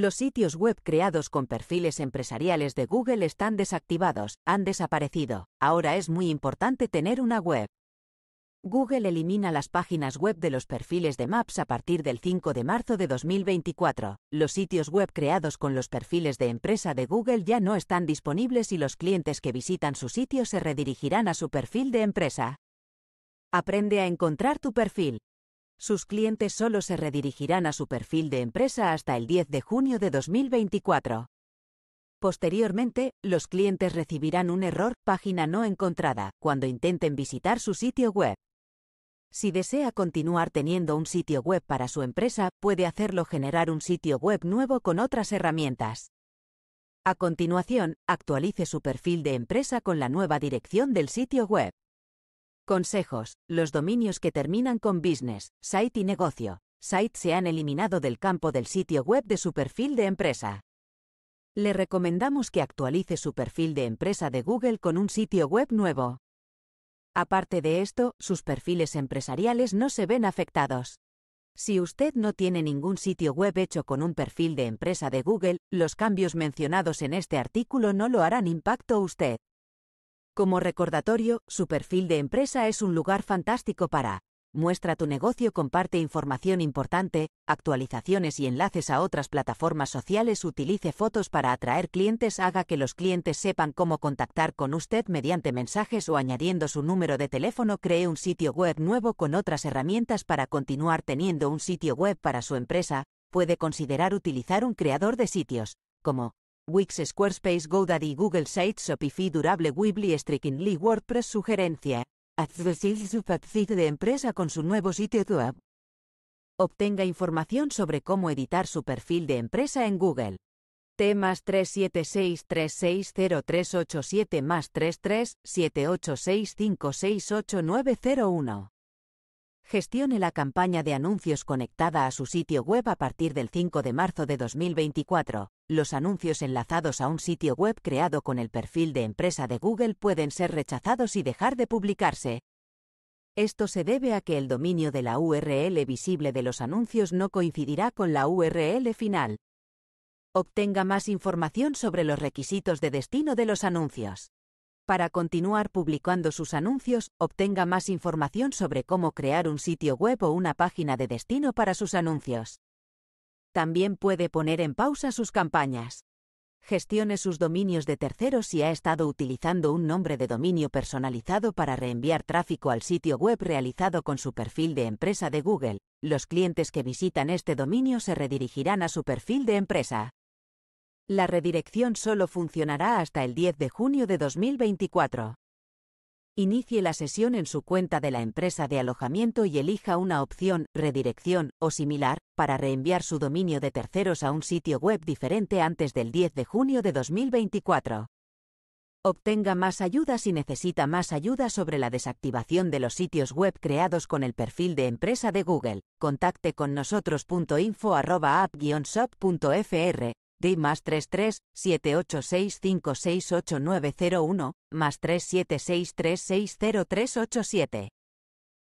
Los sitios web creados con perfiles empresariales de Google están desactivados, han desaparecido. Ahora es muy importante tener una web. Google elimina las páginas web de los perfiles de Maps a partir del 5 de marzo de 2024. Los sitios web creados con los perfiles de empresa de Google ya no están disponibles y los clientes que visitan su sitio se redirigirán a su perfil de empresa. Aprende a encontrar tu perfil sus clientes solo se redirigirán a su perfil de empresa hasta el 10 de junio de 2024. Posteriormente, los clientes recibirán un error página no encontrada cuando intenten visitar su sitio web. Si desea continuar teniendo un sitio web para su empresa, puede hacerlo generar un sitio web nuevo con otras herramientas. A continuación, actualice su perfil de empresa con la nueva dirección del sitio web. Consejos. Los dominios que terminan con business, site y negocio, site se han eliminado del campo del sitio web de su perfil de empresa. Le recomendamos que actualice su perfil de empresa de Google con un sitio web nuevo. Aparte de esto, sus perfiles empresariales no se ven afectados. Si usted no tiene ningún sitio web hecho con un perfil de empresa de Google, los cambios mencionados en este artículo no lo harán impacto a usted. Como recordatorio, su perfil de empresa es un lugar fantástico para muestra tu negocio, comparte información importante, actualizaciones y enlaces a otras plataformas sociales, utilice fotos para atraer clientes, haga que los clientes sepan cómo contactar con usted mediante mensajes o añadiendo su número de teléfono, cree un sitio web nuevo con otras herramientas para continuar teniendo un sitio web para su empresa, puede considerar utilizar un creador de sitios, como Wix, Squarespace, GoDaddy, Google Sites, Shopify, Durable, Weebly, Strikingly, WordPress, sugerencia. perfil de empresa con su nuevo sitio web. Obtenga información sobre cómo editar su perfil de empresa en Google. Temas 376360387 más 33-786-568-901 gestione la campaña de anuncios conectada a su sitio web a partir del 5 de marzo de 2024. Los anuncios enlazados a un sitio web creado con el perfil de empresa de Google pueden ser rechazados y dejar de publicarse. Esto se debe a que el dominio de la URL visible de los anuncios no coincidirá con la URL final. Obtenga más información sobre los requisitos de destino de los anuncios. Para continuar publicando sus anuncios, obtenga más información sobre cómo crear un sitio web o una página de destino para sus anuncios. También puede poner en pausa sus campañas. Gestione sus dominios de terceros si ha estado utilizando un nombre de dominio personalizado para reenviar tráfico al sitio web realizado con su perfil de empresa de Google. Los clientes que visitan este dominio se redirigirán a su perfil de empresa. La redirección solo funcionará hasta el 10 de junio de 2024. Inicie la sesión en su cuenta de la empresa de alojamiento y elija una opción, redirección o similar, para reenviar su dominio de terceros a un sitio web diferente antes del 10 de junio de 2024. Obtenga más ayuda si necesita más ayuda sobre la desactivación de los sitios web creados con el perfil de empresa de Google. Contacte con nosotros.info@app-shop.fr D más uno más siete